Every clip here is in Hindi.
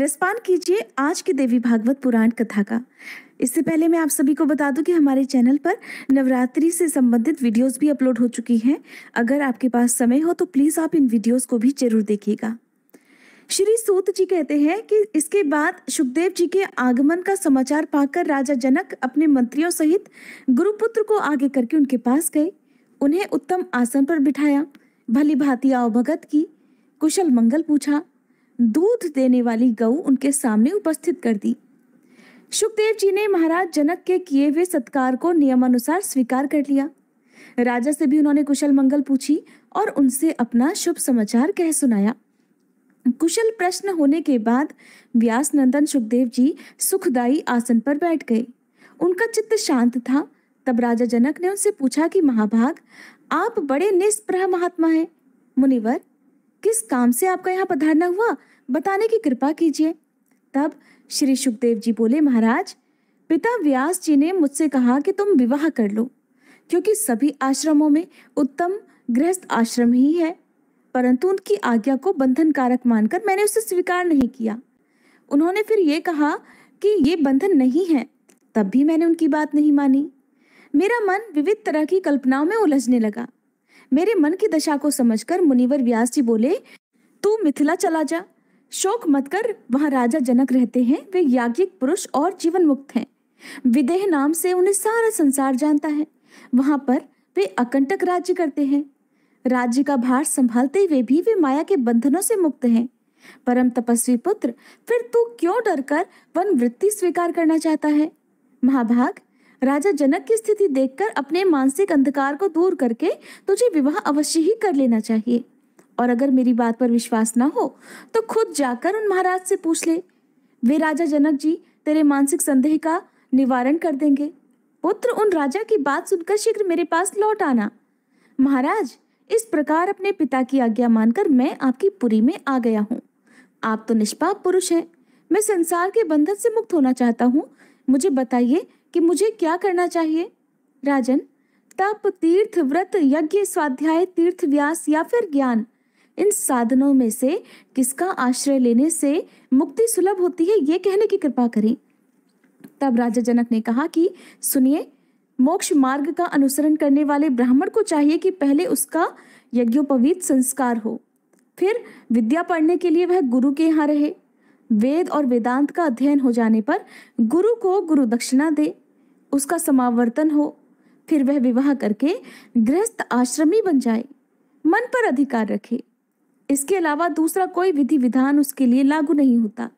रिस्पांड कीजिए आज के देवी भागवत पुराण कथा का इससे पहले मैं आप सभी को बता दूं कि हमारे चैनल पर नवरात्रि से संबंधित वीडियोस भी अपलोड हो चुकी हैं अगर आपके पास समय हो तो प्लीज आप इन वीडियोस को भी जरूर देखिएगा श्री सूत जी कहते हैं कि इसके बाद सुखदेव जी के आगमन का समाचार पाकर राजा जनक अपने मंत्रियों सहित गुरुपुत्र को आगे करके उनके पास गए उन्हें उत्तम आसन पर बिठाया भली भांति आओ भगत की कुशल मंगल पूछा दूध देने वाली गऊ उनके सामने उपस्थित कर दी सुखदेव जी ने महाराज जनक के किए हुए सत्कार को नियमानुसार स्वीकार कर लिया राजा से भी उन्होंने कुशल मंगल पूछी और उनसे अपना शुभ समाचार कह सुनाया कुशल प्रश्न होने के बाद व्यास नंदन सुखदेव जी सुखदाई आसन पर बैठ गए उनका चित्त शांत था तब राजा जनक ने उनसे पूछा कि महाभाग आप बड़े निष्प्रह महात्मा हैं मुनिवर किस काम से आपका यहाँ पधारना हुआ बताने की कृपा कीजिए तब श्री सुखदेव जी बोले महाराज पिता व्यास जी ने मुझसे कहा कि तुम विवाह कर लो क्योंकि सभी आश्रमों में उत्तम गृहस्थ आश्रम ही है परंतु उनकी आज्ञा को बंधनकारक मानकर मैंने उसे स्वीकार नहीं किया उन्होंने फिर ये कहा कि ये बंधन नहीं है तब भी मैंने उनकी बात नहीं मानी मेरा मन विविध तरह की कल्पनाओं में उलझने लगा मेरे मन की दशा को समझकर मुनिवर व्यास जी बोले तू मिथिला चला जा शोक मत कर वहाँ राजा जनक रहते हैं वे याज्ञिक पुरुष और जीवन मुक्त हैं विदेह नाम से उन्हें सारा संसार जानता है वहां पर वे अकंटक राज्य करते हैं राज्य का भार संभालते हुए भी वे माया के बंधनों से मुक्त हैं परम तपस्वी पुत्र फिर तू क्यों डर कर वन वृत्ति स्वीकार करना चाहता है महाभाग राजा जनक की स्थिति देखकर अपने मानसिक अंधकार को दूर करके तुझे विवाह अवश्य ही कर लेना चाहिए और अगर मेरी बात पर विश्वास ना हो तो खुद जाकर उन महाराज से पूछ ले वे राजा जनक जी तेरे मानसिक संदेह का निवारण कर देंगे पुत्र उन राजा की बात सुनकर शीघ्र मेरे पास लौट आना महाराज इस प्रकार अपने पिता की आज्ञा मानकर मैं आपकी पुरी में आ गया हूँ आप तो निष्पाप पुरुष हैं मैं संसार के बंधन से मुक्त होना चाहता हूँ मुझे बताइए कि मुझे क्या करना चाहिए राजन तप तीर्थ व्रत यज्ञ स्वाध्याय तीर्थ व्यास या फिर ज्ञान इन साधनों में से किसका आश्रय लेने से मुक्ति सुलभ होती है ये कहने की कृपा करें तब राजा जनक ने कहा कि सुनिए मोक्ष मार्ग का अनुसरण करने वाले ब्राह्मण को चाहिए कि पहले उसका यज्ञोपवीत संस्कार हो फिर विद्या पढ़ने के लिए वह गुरु के यहाँ रहे वेद और वेदांत का अध्ययन हो जाने पर गुरु को गुरु दक्षिणा दे उसका समावर्तन हो फिर वह विवाह करके गृहस्थ आश्रमी बन जाए मन पर अधिकार रखे इसके अलावा दूसरा कोई विधि विधान उसके लिए लागू नहीं होता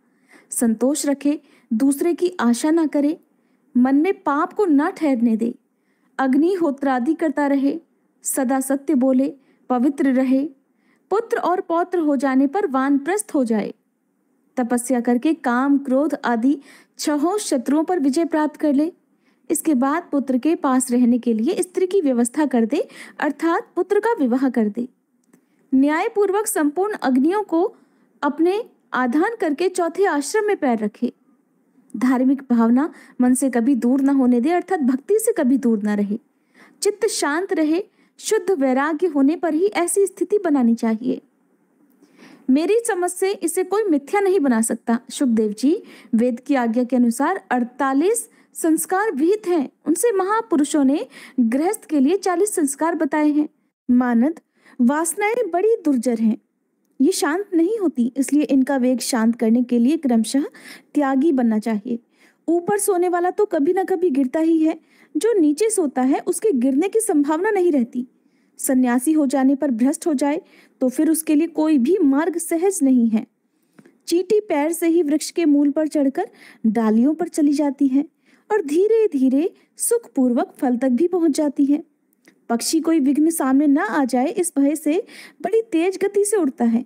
संतोष रखे दूसरे की आशा ना करे मन में पाप को न ठहरने दे अग्निहोत्रादि करता रहे सदा सत्य बोले पवित्र रहे पुत्र और पौत्र हो जाने पर वानप्रस्थ हो जाए तपस्या करके काम क्रोध आदि छहों शत्रुओं पर विजय प्राप्त कर ले इसके बाद पुत्र के पास रहने के लिए स्त्री की व्यवस्था कर दे अर्थात पुत्र का विवाह कर दे न्यायपूर्वक संपूर्ण अग्नियों को अपने आधान करके चौथे आश्रम में पैर रखे धार्मिक भावना मन से कभी दूर न होने दे अर्थात भक्ति से कभी दूर न रहे चित्त शांत रहे शुद्ध वैराग्य होने पर ही ऐसी स्थिति बनानी चाहिए मेरी समझ से इसे कोई मिथ्या नहीं बना सकता सुखदेव जी वेद की आज्ञा के अनुसार 48 संस्कार विहित हैं उनसे महापुरुषों ने गृहस्थ के लिए 40 संस्कार बताए हैं मानद वासनाएं बड़ी दुर्जर हैं ये शांत नहीं होती इसलिए इनका वेग शांत करने के लिए क्रमशः त्यागी बनना चाहिए ऊपर सोने वाला तो कभी ना कभी गिरता ही है जो नीचे सोता है उसके गिरने की संभावना नहीं रहती सन्यासी हो जाने पर भ्रष्ट हो जाए तो फिर उसके लिए कोई भी मार्ग सहज नहीं है चीटी पैर से ही वृक्ष के मूल पर चढ़कर डालियों पर चली जाती है और धीरे धीरे सुखपूर्वक फल तक भी पहुंच जाती है पक्षी कोई विघ्न सामने न आ जाए इस भय से बड़ी तेज गति से उड़ता है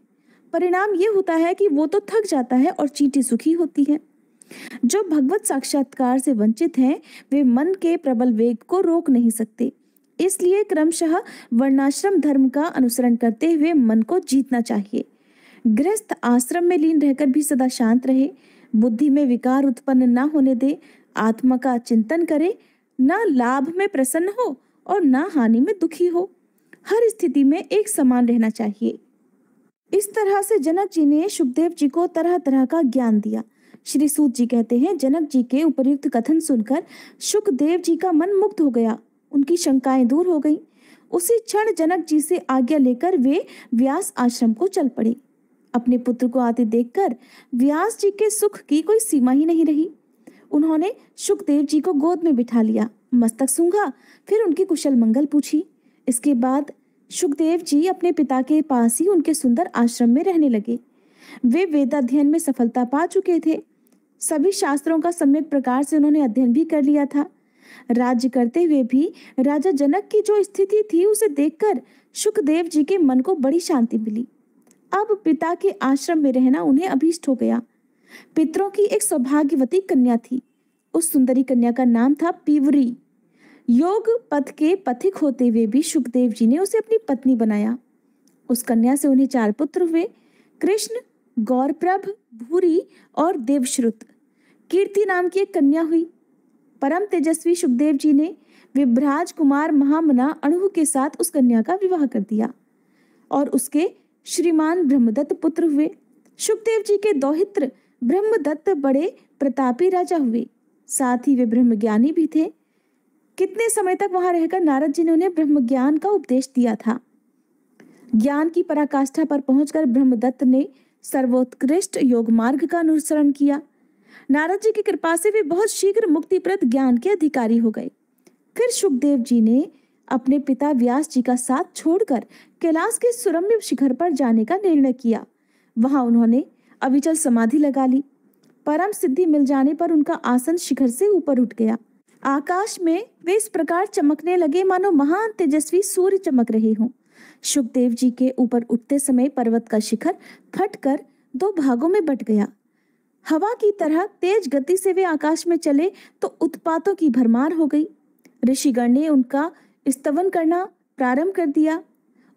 परिणाम ये होता है कि वो तो थक जाता है और चींटी सुखी होती है जो भगवत साक्षात्कार से वंचित हैं वे मन के प्रबल वेग को रोक नहीं सकते इसलिए क्रमशः वर्णाश्रम धर्म का अनुसरण करते हुए मन को जीतना चाहिए गृहस्थ आश्रम में लीन रहकर भी सदा शांत रहे बुद्धि में विकार उत्पन्न न होने दे आत्मा का चिंतन करे न लाभ में प्रसन्न हो और ना हानि में दुखी हो हर स्थिति में एक समान रहना चाहिए इस तरह से जनक जी ने सुखदेव जी को तरह तरह का ज्ञान दिया श्री सूत जी कहते हैं जनक जी के उपयुक्त कथन सुनकर सुखदेव जी का मन मुक्त हो गया उनकी शंकाएं दूर हो गई उसी क्षण जनक जी से आज्ञा लेकर वे व्यास आश्रम को चल पड़े अपने पुत्र को आते देखकर व्यास जी के सुख की कोई सीमा ही नहीं रही उन्होंने सुखदेव जी को गोद में बिठा लिया मस्तक सूंघा फिर उनकी कुशल मंगल पूछी इसके बाद सुखदेव जी अपने पिता के पास ही उनके सुंदर आश्रम में रहने लगे वे वेद अध्ययन में सफलता पा चुके थे सभी शास्त्रों का सम्यक प्रकार से उन्होंने अध्ययन भी कर लिया था राज्य करते हुए भी राजा जनक की जो स्थिति थी उसे देखकर सुखदेव जी के मन को बड़ी शांति मिली अब पिता के आश्रम में रहना उन्हें अभीष्ट हो गया पितरों की एक सौभाग्यवती कन्या थी उस सुंदरी कन्या का नाम था पीवरी योग पथ के पथिक होते हुए भी सुखदेव जी ने उसे अपनी पत्नी बनाया उस कन्या से उन्हें चार पुत्र हुए कृष्ण गौरप्रभ भूरी और देवश्रुत कीर्ति नाम की एक कन्या हुई परम तेजस्वी सुखदेव जी ने विभ्राज कुमार महामना अणु के साथ उस कन्या का विवाह कर दिया और उसके श्रीमान ब्रह्मदत्त पुत्र हुए सुखदेव जी के दोहित्र ब्रह्मदत्त बड़े प्रतापी राजा हुए साथ ही वे ब्रह्मज्ञानी भी थे कितने समय तक वहां रहकर नारद जी ने उन्हें ब्रह्म ज्ञान का उपदेश दिया था ज्ञान की पराकाष्ठा पर पहुंचकर ब्रह्मदत्त ने सर्वोत्कृष्ट योग मार्ग का अनुसरण किया नारद जी की कृपा से वे बहुत शीघ्र मुक्तिप्रद ज्ञान के अधिकारी हो गए फिर सुखदेव जी ने अपने पिता व्यास जी का साथ छोड़कर कैलाश के सुरम्य शिखर पर जाने का निर्णय किया वहां उन्होंने अविचल समाधि लगा ली परम सिद्धि मिल जाने पर उनका आसन शिखर से ऊपर उठ गया आकाश में वे इस प्रकार चमकने लगे मानो महान तेजस्वी सूर्य चमक रहे हों सुखदेव जी के ऊपर उठते समय पर्वत का शिखर फट कर दो भागों में बट गया हवा की तरह तेज गति से वे आकाश में चले तो उत्पातों की भरमार हो गई ऋषिगण ने उनका स्तवन करना प्रारंभ कर दिया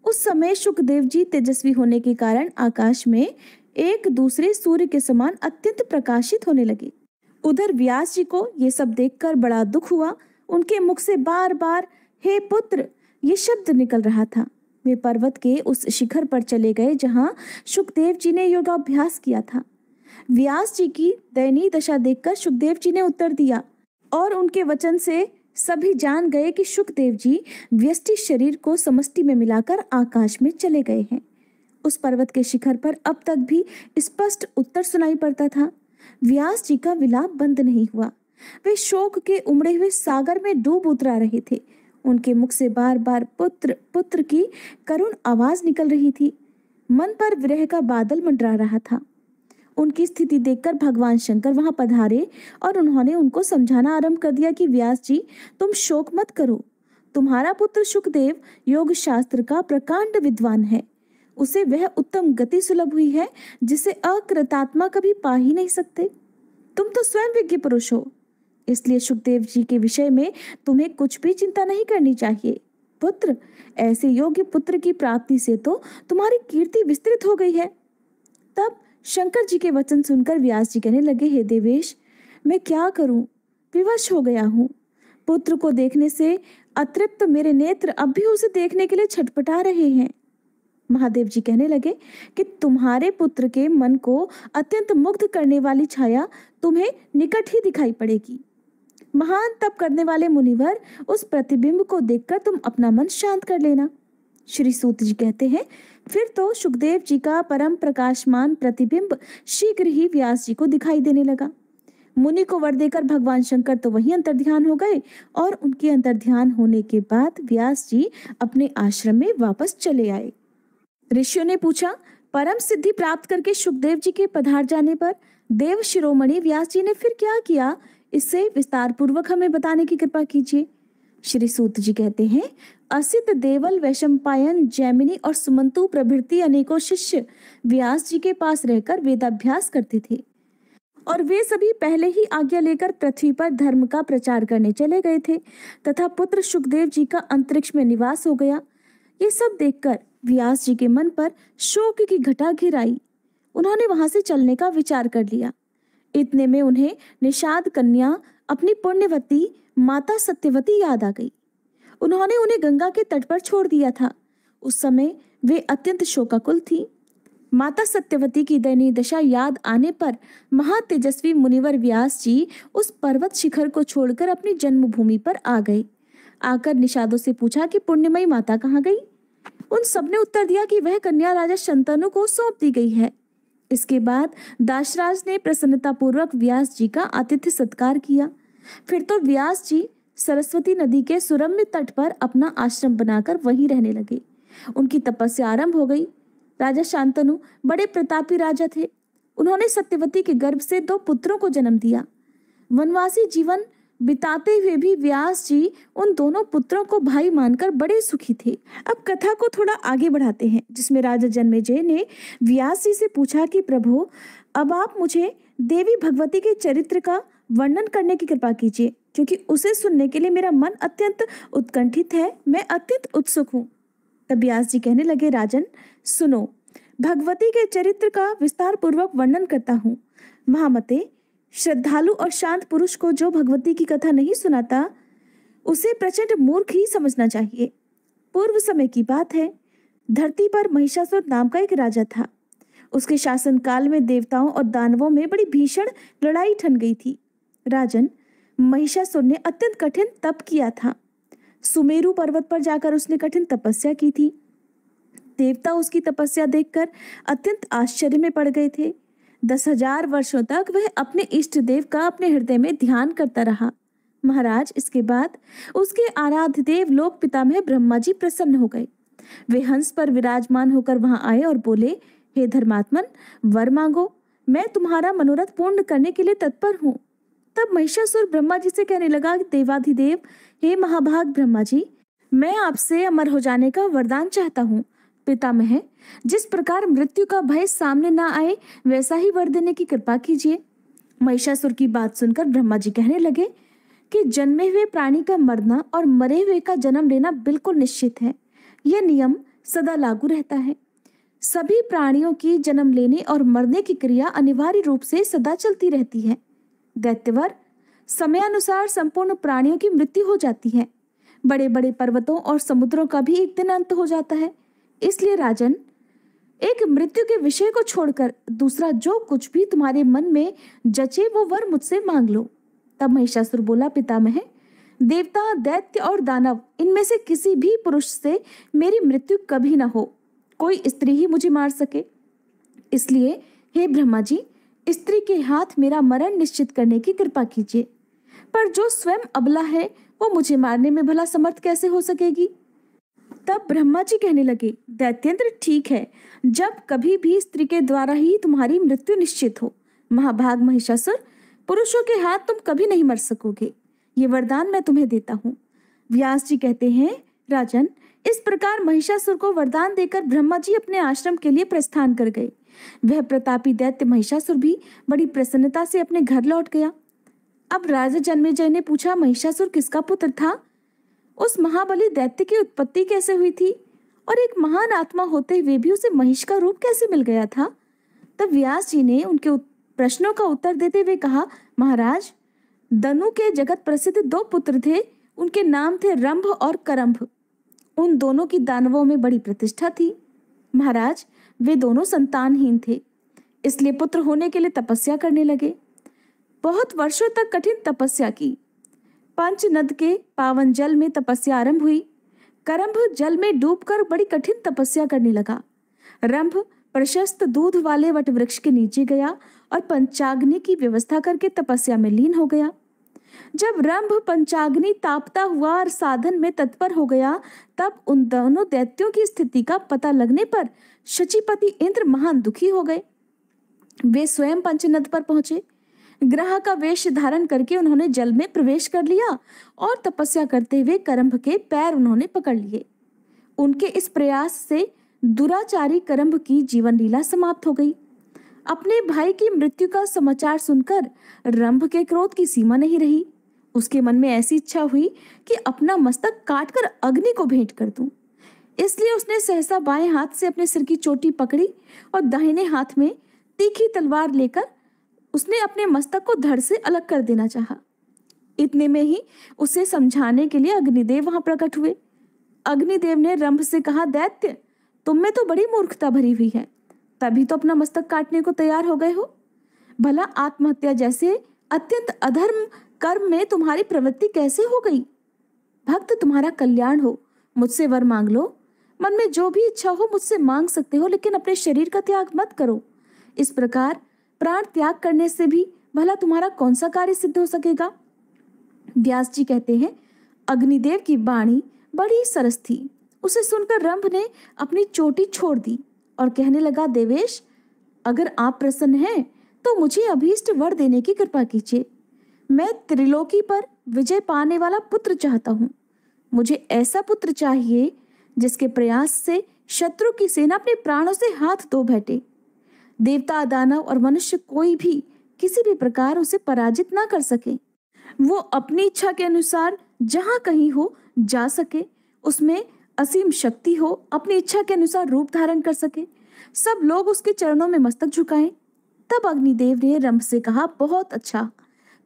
उस समय सुखदेव जी तेजस्वी होने के कारण आकाश में एक दूसरे सूर्य के समान अत्यंत प्रकाशित होने लगे उधर व्यास जी को ये सब देखकर बड़ा दुख हुआ उनके मुख से बार बार हे पुत्र ये शब्द निकल रहा था वे पर्वत के उस शिखर पर चले गए जहाँ सुखदेव जी ने योगाभ्यास किया था व्यास जी की दयनीय दशा देखकर सुखदेव जी ने उत्तर दिया और उनके वचन से सभी जान गए कि सुखदेव जी व्यस्टि शरीर को समष्टि में मिलाकर आकाश में चले गए हैं उस पर्वत के शिखर पर अब तक भी स्पष्ट उत्तर सुनाई पड़ता था व्यास जी का विलाप बंद नहीं हुआ वे शोक के उमड़े हुए सागर में डूब उतरा रहे थे उनके मुख से बार बार पुत्र पुत्र की करुण आवाज निकल रही थी मन पर विरह का बादल मंडरा रहा था उनकी स्थिति देखकर भगवान शंकर वहां पधारे और उन्होंने उनको समझाना आरंभ कर दिया कि व्यास जी तुम शोक मत करो तुम्हारा पुत्र सुखदेव योग शास्त्र का प्रकांड विद्वान है उसे वह उत्तम गति सुलभ हुई है जिसे अकृतात्मा कभी पा ही नहीं सकते तुम तो स्वयं विज्ञ पुरुष हो इसलिए सुखदेव जी के विषय में तुम्हें कुछ भी चिंता नहीं करनी चाहिए पुत्र ऐसे योग्य पुत्र की प्राप्ति से तो तुम्हारी कीर्ति विस्तृत हो गई है तब शंकर जी के वचन सुनकर व्यास जी कहने लगे हे देवेश मैं क्या करूं विवश हो गया हूं पुत्र को देखने से अतृप्त मेरे नेत्र अब भी उसे देखने के लिए छटपटा रहे हैं महादेव जी कहने लगे कि तुम्हारे पुत्र के मन को अत्यंत मुग्ध करने वाली छाया तुम्हें निकट ही दिखाई पड़ेगी महान तप करने वाले मुनिवर उस प्रतिबिंब को देखकर तुम अपना मन शांत कर लेना श्री सूत जी कहते हैं फिर तो सुखदेव जी का परम प्रकाशमान प्रतिबिंब शीघ्र ही व्यास जी को दिखाई देने लगा मुनि को वर देकर भगवान शंकर तो वही अंतर ध्यान हो गए और उनके अंतर ध्यान होने के बाद व्यास जी अपने आश्रम में वापस चले आए ऋषियों ने पूछा परम सिद्धि प्राप्त करके सुखदेव जी के पधार जाने पर देव शिरोमणि व्यास जी ने फिर क्या किया इससे विस्तार पूर्वक हमें बताने की कृपा कीजिए श्री सूत जी कहते हैं असित देवल वैशंपायन जैमिनी और सुमंतु प्रभृति अनेकों शिष्य व्यास जी के पास रहकर वेदाभ्यास करते थे और वे सभी पहले ही आज्ञा लेकर पृथ्वी पर धर्म का प्रचार करने चले गए थे तथा पुत्र सुखदेव जी का अंतरिक्ष में निवास हो गया ये सब देखकर व्यास जी के मन पर शोक की घटा घिर आई उन्होंने वहां से चलने का विचार कर लिया इतने में उन्हें निषाद कन्या अपनी पुण्यवती माता सत्यवती याद आ गई उन्होंने उन्हें गंगा के तट पर छोड़ दिया था उस समय वे अत्यंत शोकाकुल थी माता सत्यवती की दयनीय दशा याद आने पर महातेजस्वी मुनिवर व्यास जी उस पर्वत शिखर को छोड़कर अपनी जन्मभूमि पर आ गए आकर निषादों से पूछा कि पुण्यमयी माता कहाँ गई उन सब ने उत्तर दिया कि वह कन्या राजा शंतनु को सौंप दी गई है इसके बाद दासराज ने प्रसन्नतापूर्वक व्यास जी का आतिथ्य सत्कार किया फिर तो व्यास जी सरस्वती नदी के सुरम्य तट पर अपना आश्रम बनाकर वहीं रहने लगे उनकी तपस्या आरंभ हो गई राजा शांतनु बड़े प्रतापी राजा थे उन्होंने सत्यवती के गर्भ से दो पुत्रों को जन्म दिया वनवासी जीवन बिताते हुए भी व्यास जी उन दोनों पुत्रों को भाई मानकर बड़े सुखी थे अब कथा को थोड़ा आगे बढ़ाते हैं जिसमें राजा जन्मेजय ने व्यास जी से पूछा कि प्रभु अब आप मुझे देवी भगवती के चरित्र का वर्णन करने की कृपा कीजिए क्योंकि उसे सुनने के लिए मेरा मन अत्यंत उत्कंठित है मैं अत्यंत उत्सुक हूँ तब व्यास जी कहने लगे राजन सुनो भगवती के चरित्र का विस्तार पूर्वक वर्णन करता हूँ महामते श्रद्धालु और शांत पुरुष को जो भगवती की कथा नहीं सुनाता उसे प्रचंड मूर्ख ही समझना चाहिए पूर्व समय की बात है धरती पर महिषासुर नाम का एक राजा था उसके शासन काल में देवताओं और दानवों में बड़ी भीषण लड़ाई ठन गई थी राजन महिषासुर ने अत्यंत कठिन तप किया था सुमेरु पर्वत पर जाकर उसने कठिन तपस्या की थी देवता उसकी तपस्या देखकर अत्यंत आश्चर्य में पड़ गए थे दस हजार वर्षों तक वह अपने इष्ट देव का अपने हृदय में ध्यान करता रहा महाराज इसके बाद उसके आराध्य देव लोक पिता में ब्रह्मा जी प्रसन्न हो गए वे हंस पर विराजमान होकर वहां आए और बोले हे धर्मात्मन वर मांगो मैं तुम्हारा मनोरथ पूर्ण करने के लिए तत्पर हूँ तब महिषासुर ब्रह्मा जी से कहने लगा देवाधिदेव हे महाभाग ब्रह्मा जी मैं आपसे अमर हो जाने का वरदान चाहता हूँ पिता जिस प्रकार मृत्यु का भय सामने ना आए वैसा ही वर देने की कृपा कीजिए महिषासुर की बात सुनकर ब्रह्मा जी कहने लगे कि जन्मे हुए प्राणी का मरना और मरे हुए का जन्म लेना बिल्कुल निश्चित है यह नियम सदा लागू रहता है सभी प्राणियों की जन्म लेने और मरने की क्रिया अनिवार्य रूप से सदा चलती रहती है दैत्यवर समयानुसार संपूर्ण प्राणियों की मृत्यु हो जाती है बड़े बड़े पर्वतों और समुद्रों का भी एक दिन अंत हो जाता है इसलिए राजन एक मृत्यु के विषय को छोड़कर दूसरा जो कुछ भी तुम्हारे मन में जचे वो वर मुझसे मांग लो तब महिषासुर बोला पितामह देवता दैत्य और दानव इनमें से किसी भी पुरुष से मेरी मृत्यु कभी ना हो कोई स्त्री ही मुझे मार सके इसलिए हे ब्रह्मा जी स्त्री के हाथ मेरा मरण निश्चित करने की कृपा कीजिए पर जो स्वयं अबला है वो मुझे मारने में भला समर्थ कैसे हो सकेगी तब ब्रह्मा जी कहने लगे दैत्यंत्र ठीक है जब कभी भी स्त्री के द्वारा ही तुम्हारी मृत्यु निश्चित हो महाभाग महिषासुर पुरुषों के हाथ तुम कभी नहीं मर सकोगे ये वरदान मैं तुम्हें देता हूँ व्यास जी कहते हैं राजन इस प्रकार महिषासुर को वरदान देकर ब्रह्मा जी अपने आश्रम के लिए प्रस्थान कर गए वह प्रतापी दैत्य महिषासुर भी बड़ी प्रसन्नता से अपने घर लौट गया अब राजा जन्मेजय ने पूछा महिषासुर किसका पुत्र था उस महाबली दैत्य की उत्पत्ति कैसे हुई थी और एक महान आत्मा होते हुए भी उसे महिष का रूप कैसे मिल गया था तब व्यास जी ने उनके प्रश्नों का उत्तर देते हुए कहा महाराज दनु के जगत प्रसिद्ध दो पुत्र थे उनके नाम थे रंभ और करंभ उन दोनों की दानवों में बड़ी प्रतिष्ठा थी महाराज वे दोनों संतानहीन थे इसलिए पुत्र होने के लिए तपस्या करने लगे बहुत वर्षों तक कठिन तपस्या की पंच नद के पावन जल में तपस्या आरंभ हुई करम्भ जल में डूबकर बड़ी कठिन तपस्या करने लगा रंभ प्रशस्त दूध वाले वट वृक्ष के नीचे गया और पंचाग्नि की व्यवस्था करके तपस्या में लीन हो गया जब रंभ पंचाग्नि तापता हुआ और साधन में तत्पर हो गया तब उन दोनों दैत्यों की स्थिति का पता लगने पर शचिपति इंद्र महान दुखी हो गए वे स्वयं पंचनद पर पहुंचे ग्रह का वेश धारण करके उन्होंने जल में प्रवेश कर लिया और तपस्या करते हुए करम्भ के पैर उन्होंने पकड़ लिए उनके इस प्रयास से दुराचारी करम्भ की जीवन लीला समाप्त हो गई अपने भाई की मृत्यु का समाचार सुनकर रंभ के क्रोध की सीमा नहीं रही उसके मन में ऐसी इच्छा हुई कि अपना मस्तक काटकर अग्नि को भेंट कर दूं। इसलिए उसने सहसा बाएं हाथ से अपने सिर की चोटी पकड़ी और दाहिने हाथ में तीखी तलवार लेकर उसने अपने मस्तक को धड़ से अलग कर देना चाहा। इतने में ही उसे समझाने के लिए अग्निदेव वहां प्रकट हुए अग्निदेव ने रंभ से कहा दैत्य तुम में तो बड़ी मूर्खता भरी हुई है तभी तो अपना मस्तक काटने को तैयार हो गए हो भला आत्महत्या जैसे अत्यंत अधर्म कर्म में तुम्हारी प्रवृत्ति कैसे हो गई भक्त तुम्हारा कल्याण हो मुझसे वर मांग लो मन में जो भी इच्छा हो मुझसे मांग सकते हो लेकिन अपने शरीर का त्याग मत करो इस प्रकार प्राण त्याग करने से भी भला तुम्हारा कौन सा कार्य सिद्ध हो सकेगा व्यास जी कहते हैं अग्निदेव की बाणी बड़ी सरस थी उसे सुनकर रंभ ने अपनी चोटी छोड़ दी और कहने लगा देवेश अगर आप प्रसन्न हैं तो मुझे अभीष्ट वर देने की कृपा कीजिए मैं त्रिलोकी पर विजय पाने वाला पुत्र चाहता हूँ मुझे ऐसा पुत्र चाहिए जिसके प्रयास से शत्रु की सेना अपने प्राणों से हाथ धो बैठे देवता दानव और मनुष्य कोई भी किसी भी प्रकार उसे पराजित ना कर सके वो अपनी इच्छा के अनुसार जहां कहीं हो जा सके उसमें असीम शक्ति हो अपनी इच्छा के अनुसार रूप धारण कर सके सब लोग उसके चरणों में मस्तक झुकाएं तब अग्निदेव ने रंभ से कहा बहुत अच्छा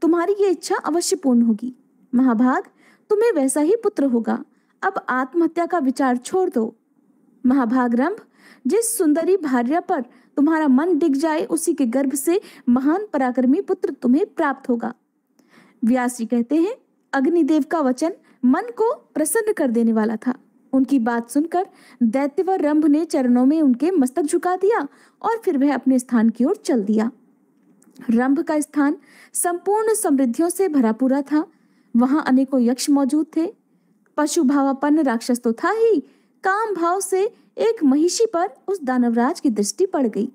तुम्हारी ये इच्छा अवश्य पूर्ण होगी महाभाग तुम्हें वैसा ही पुत्र होगा अब आत्महत्या का विचार छोड़ दो महाभाग रंभ जिस सुंदरी भार्या पर तुम्हारा मन दिख जाए उसी के गर्भ से महान पराक्रमी पुत्र तुम्हें प्राप्त होगा व्यास जी कहते हैं अग्निदेव का वचन मन को प्रसन्न कर देने वाला था उनकी बात सुनकर दैत्य व रंभ ने चरणों में उनके मस्तक झुका दिया और फिर वह अपने स्थान की ओर चल दिया रंभ का स्थान संपूर्ण समृद्धियों से भरा पूरा था वहां अनेकों यक्ष मौजूद थे पशु भावापन्न राक्षस तो था ही काम भाव से एक महिषी पर उस दानवराज की दृष्टि पड़ गई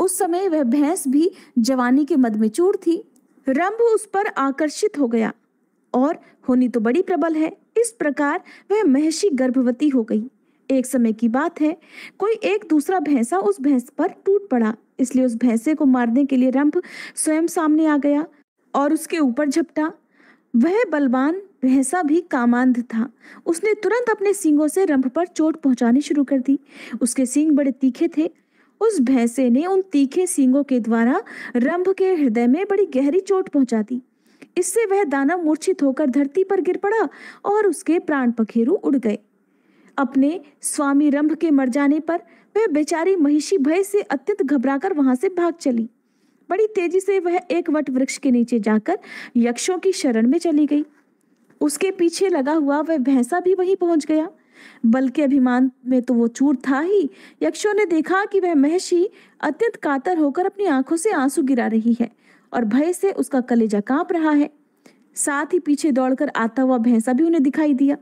उस समय वह भैंस भी जवानी के मद में चूर थी रंभ उस पर आकर्षित हो गया और होनी तो बड़ी प्रबल है इस प्रकार वह महर्षि गर्भवती हो गई एक समय की बात है कोई एक दूसरा भैंसा उस भैंस पर टूट पड़ा इसलिए उस भैंसे को मारने के लिए रंभ स्वयं सामने आ गया और उसके ऊपर झपटा वह बलवान भैंसा भी कामांध था उसने तुरंत अपने सिंगों से रंभ पर चोट पहुंचानी शुरू कर दी उसके सिंग बड़े तीखे थे उस भैंसे ने उन तीखे सिंगों के द्वारा रंभ के हृदय में बड़ी गहरी चोट पहुंचा दी इससे वह दानव मूर्छित होकर धरती पर गिर पड़ा और उसके प्राण पखेरु उड़ गए अपने स्वामी रंभ के मर जाने पर वह बेचारी महिषी भय से अत्यंत घबराकर वहां से भाग चली बड़ी तेजी से वह एक वट वृक्ष के नीचे जाकर यक्षों की शरण में चली गई उसके पीछे लगा हुआ वह भैंसा भी वहीं पहुंच गया बल्कि अभिमान में तो वो चूर था ही यक्षों ने देखा कि वह महर्षि अत्यंत कातर होकर अपनी आंखों से आंसू गिरा रही है और भय से उसका कलेजा कांप रहा है साथ ही पीछे दौड़कर आता हुआ भैंसा भी उन्हें दिखाई दिया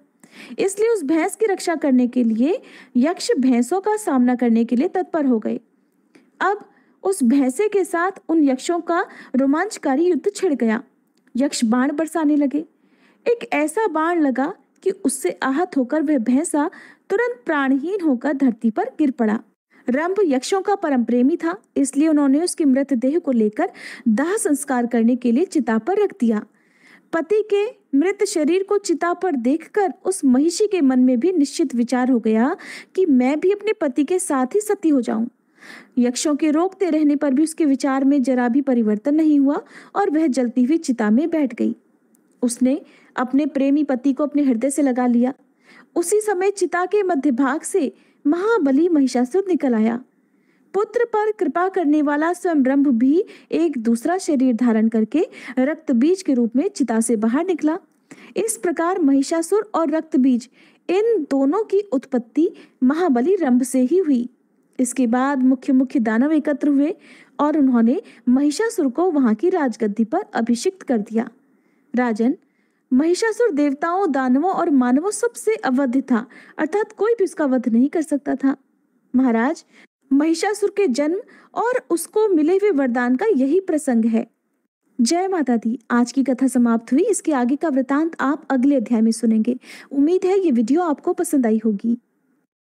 इसलिए उस भैंस की रक्षा करने के लिए यक्ष भैंसों का सामना करने के लिए तत्पर हो गए अब उस भैंसे के साथ उन यक्षों का रोमांचकारी युद्ध छिड़ गया यक्ष बाण बरसाने लगे एक ऐसा बाण लगा कि उससे आहत होकर वह भैंसा तुरंत प्राणहीन होकर धरती पर गिर पड़ा रंभ यक्षों का परम प्रेमी था इसलिए उन्होंने उसके मृतदेह को लेकर दाह संस्कार करने के लिए चिता पर रख दिया पति के मृत शरीर को चिता पर देखकर उस महिषी के मन में भी निश्चित विचार हो गया कि मैं भी अपने पति के साथ ही सती हो जाऊं यक्षों के रोकते रहने पर भी उसके विचार में जरा भी परिवर्तन नहीं हुआ और वह जलती हुई चिता में बैठ गई उसने अपने प्रेमी पति को अपने हृदय से लगा लिया उसी समय चिता के मध्य भाग से महाबली महिषासुर निकल आया पुत्र पर कृपा करने वाला स्वयं ब्रह्म भी एक दूसरा शरीर धारण करके रक्त बीज के रूप में चिता से बाहर निकला इस प्रकार महिषासुर और रक्त बीज इन दोनों की उत्पत्ति महाबली रंभ से ही हुई इसके बाद मुख्य मुख्य दानव एकत्र हुए और उन्होंने महिषासुर को वहां की राजगद्दी पर अभिषिक्त कर दिया राजन महिषासुर देवताओं दानवों और मानवों सबसे अवध था अर्थात कोई भी उसका वध नहीं कर सकता था महाराज महिषासुर के जन्म और उसको मिले हुए वरदान का यही प्रसंग है जय माता दी आज की कथा समाप्त हुई इसके आगे का वृतांत आप अगले अध्याय में सुनेंगे उम्मीद है ये वीडियो आपको पसंद आई होगी